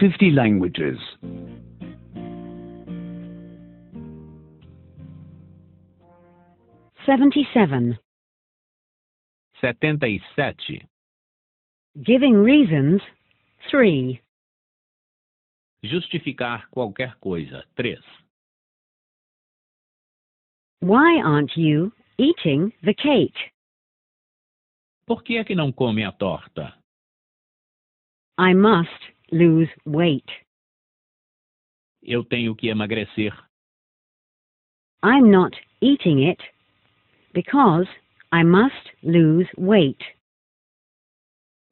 50 languages. Seventy-seven. Setenta e sete. Giving reasons, three. Justificar qualquer coisa, três. Why aren't you eating the cake? Por que é que não come a torta? I must lose weight. Eu tenho que emagrecer. I'm not eating it because I must lose weight.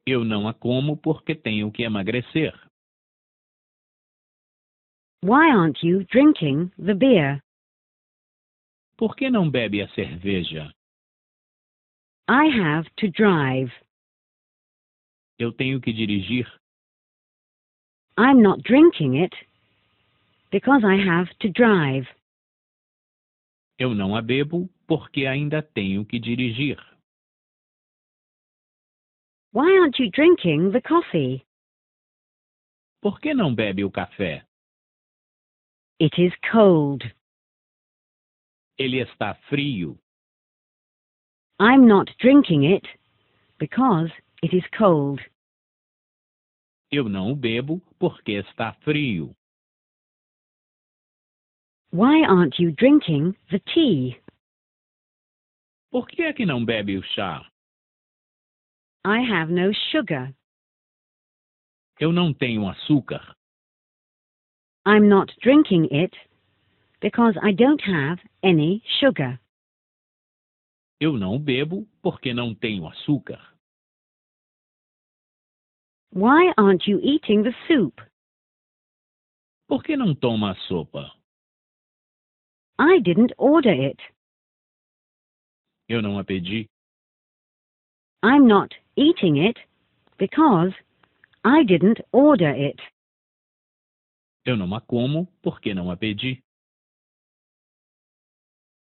Eu não a como porque tenho que emagrecer. Why aren't you drinking the beer? Por que não bebe a cerveja? I have to drive. Eu tenho que dirigir. I'm not drinking it because I have to drive. Eu não a bebo porque ainda tenho que dirigir. Why aren't you drinking the coffee? Por que não bebe o café? It is cold. Ele está frio. I'm not drinking it because it is cold. Eu não o bebo porque está frio. Why aren't you drinking the tea? Por que é que não bebe o chá? I have no sugar. Eu não tenho açúcar. I'm not drinking it because I don't have any sugar. Eu não bebo porque não tenho açúcar. Why aren't you eating the soup? Por que não toma a sopa? I didn't order it. Eu não a pedi. I'm not eating it because I didn't order it. Eu não a como porque não a pedi.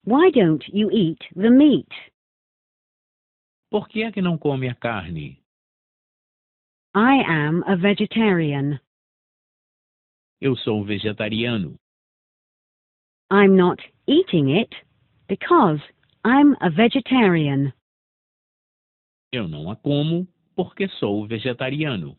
Why don't you eat the meat? Por que é que não come a carne? I am a vegetarian. Eu sou vegetariano. I'm not eating it because I'm a vegetarian. Eu não a como porque sou vegetariano.